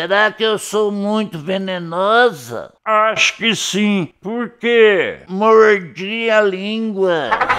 Será que eu sou muito venenosa? Acho que sim, Por quê? mordi a língua.